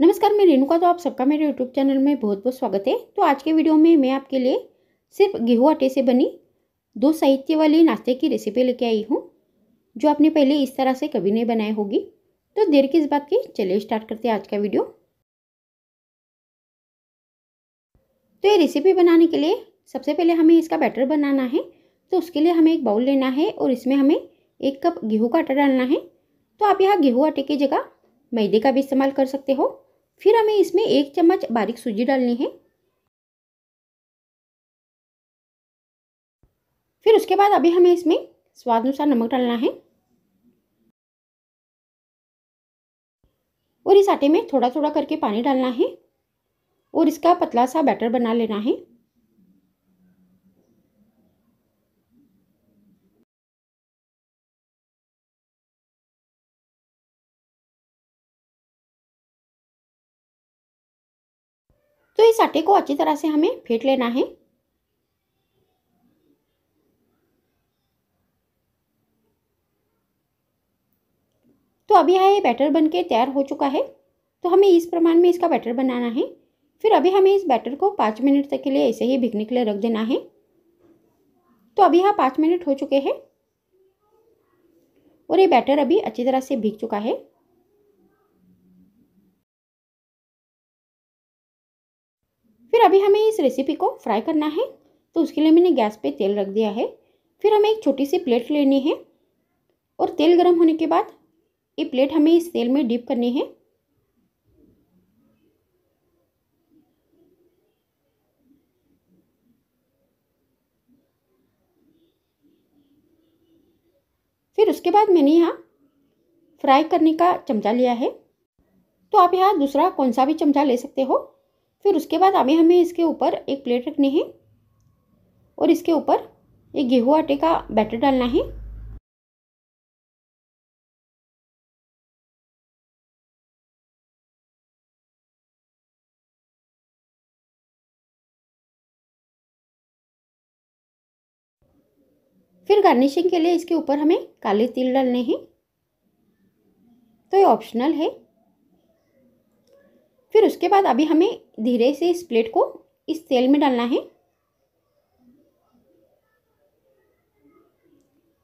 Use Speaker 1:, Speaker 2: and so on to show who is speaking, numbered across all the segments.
Speaker 1: नमस्कार मैं रेणुका तो आप सबका मेरे यूट्यूब चैनल में बहुत बहुत स्वागत है तो आज के वीडियो में मैं आपके लिए सिर्फ गेहूँ आटे से बनी दो साहित्य वाली नाश्ते की रेसिपी लेके आई हूँ जो आपने पहले इस तरह से कभी नहीं बनाई होगी तो देर किस बात की चलिए स्टार्ट करते हैं आज का वीडियो तो ये रेसिपी बनाने के लिए सबसे पहले हमें इसका बैटर बनाना है तो उसके लिए हमें एक बाउल लेना है और इसमें हमें एक कप गेहूँ का आटा डालना है तो आप यहाँ गेहूँ आटे की जगह मैदे का भी इस्तेमाल कर सकते हो फिर हमें इसमें एक चम्मच बारीक सूजी डालनी है
Speaker 2: फिर उसके बाद अभी हमें इसमें स्वाद अनुसार नमक
Speaker 1: डालना है और इस आटे में थोड़ा थोड़ा करके पानी डालना है और इसका पतला सा बैटर बना लेना है तो इस आटे को अच्छी तरह से हमें फेंट लेना है तो अभी यह ये बैटर बन के तैयार हो चुका है तो हमें इस प्रमाण में इसका बैटर बनाना है फिर अभी हमें इस बैटर को पाँच मिनट तक के लिए ऐसे ही भिगने के लिए रख देना है तो अभी यहाँ पाँच मिनट हो चुके हैं और ये बैटर अभी अच्छी तरह से भीग चुका है फिर अभी हमें इस रेसिपी को फ्राई करना है तो उसके लिए मैंने गैस पे तेल रख दिया है फिर हमें एक छोटी सी प्लेट लेनी है और तेल गर्म होने के बाद ये प्लेट हमें इस तेल में डिप करनी है फिर उसके बाद मैंने यहाँ फ्राई करने का चमचा लिया है तो आप यहाँ दूसरा कौन सा भी चमचा ले सकते हो फिर उसके बाद अभी हमें इसके ऊपर एक प्लेट रखनी है और इसके ऊपर एक गेहूँ आटे का बैटर डालना है फिर गार्निशिंग के लिए इसके ऊपर हमें काले तिल डालने हैं तो ये ऑप्शनल है फिर उसके बाद अभी हमें धीरे से इस प्लेट को इस तेल में डालना है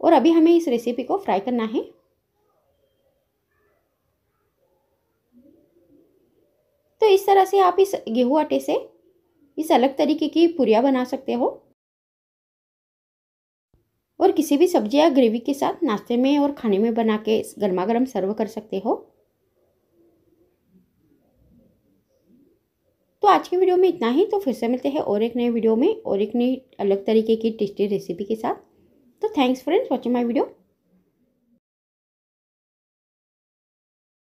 Speaker 1: और अभी हमें इस रेसिपी को फ्राई करना है तो इस तरह से आप इस गेहूं आटे से इस अलग तरीके की पुरिया बना सकते हो और किसी भी सब्जी या ग्रेवी के साथ नाश्ते में और खाने में बना के गर्मा गर्म सर्व कर सकते हो तो आज की वीडियो में इतना ही तो फिर से मिलते हैं और एक नए वीडियो में और एक नई अलग तरीके की टेस्टी रेसिपी के साथ तो thanks friends watching my video